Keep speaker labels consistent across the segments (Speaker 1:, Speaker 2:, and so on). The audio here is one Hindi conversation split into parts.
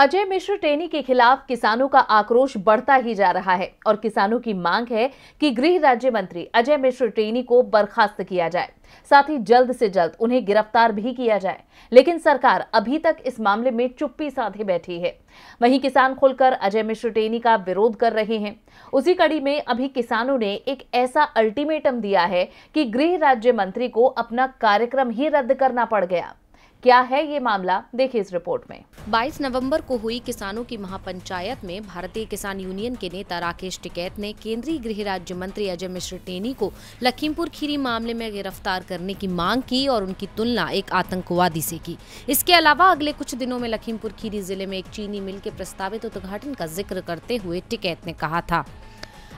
Speaker 1: अजय मिश्र टेनी के खिलाफ किसानों का आक्रोश बढ़ता ही जा रहा है और किसानों की मांग है कि गृह राज्य मंत्री अजय मिश्र टेनी को बर्खास्त किया जाए साथ ही जल्द से जल्द उन्हें गिरफ्तार भी किया जाए लेकिन सरकार अभी तक इस मामले में चुप्पी साधे बैठी है वहीं किसान खुलकर अजय मिश्र टेनी का विरोध कर रहे हैं उसी कड़ी में अभी किसानों ने एक ऐसा अल्टीमेटम दिया है कि गृह राज्य मंत्री को अपना कार्यक्रम ही रद्द करना पड़ गया क्या है ये मामला देखिए इस रिपोर्ट में 22 नवंबर को हुई किसानों की
Speaker 2: महापंचायत में भारतीय किसान यूनियन के नेता राकेश टिकैत ने केंद्रीय गृह राज्य मंत्री अजय मिश्र टेनी को लखीमपुर खीरी मामले में गिरफ्तार करने की मांग की और उनकी तुलना एक आतंकवादी से की इसके अलावा अगले कुछ दिनों में लखीमपुर खीरी जिले में एक चीनी मिल के प्रस्तावित उद्घाटन का जिक्र करते हुए टिकैत ने कहा था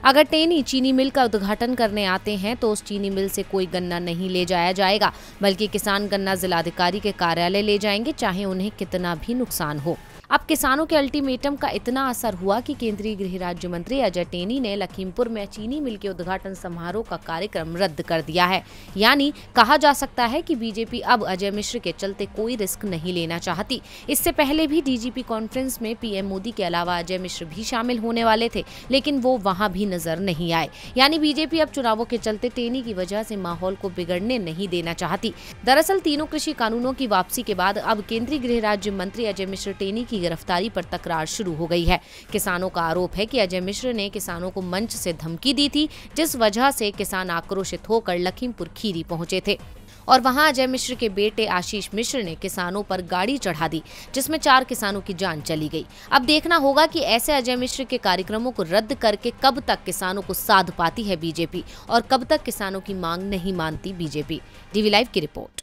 Speaker 2: अगर टेनी चीनी मिल का उद्घाटन करने आते हैं तो उस चीनी मिल से कोई गन्ना नहीं ले जाया जाएगा बल्कि किसान गन्ना जिलाधिकारी के कार्यालय ले जाएंगे चाहे उन्हें कितना भी नुकसान हो अब किसानों के अल्टीमेटम का इतना असर हुआ कि केंद्रीय गृह राज्य मंत्री अजय टेनी ने लखीमपुर में चीनी मिल के उद्घाटन समारोह का कार्यक्रम रद्द कर दिया है यानी कहा जा सकता है कि बीजेपी अब अजय मिश्र के चलते कोई रिस्क नहीं लेना चाहती इससे पहले भी डीजीपी कॉन्फ्रेंस में पीएम मोदी के अलावा अजय मिश्र भी शामिल होने वाले थे लेकिन वो वहाँ भी नजर नहीं आए यानी बीजेपी अब चुनावों के चलते टेनी की वजह से माहौल को बिगड़ने नहीं देना चाहती दरअसल तीनों कृषि कानूनों की वापसी के बाद अब केंद्रीय गृह राज्य मंत्री अजय मिश्र टेनी की गिरफ्तारी पर तकरार शुरू हो गई है किसानों का आरोप है कि अजय मिश्र ने किसानों को मंच से धमकी दी थी जिस वजह से किसान आक्रोशित होकर लखीमपुर खीरी पहुंचे थे और वहां अजय मिश्र के बेटे आशीष मिश्र ने किसानों पर गाड़ी चढ़ा दी जिसमें चार किसानों की जान चली गई अब देखना होगा कि ऐसे अजय मिश्र के कार्यक्रमों को रद्द करके कब तक किसानों को साध पाती है बीजेपी और कब तक किसानों की मांग नहीं मानती BJP D V live report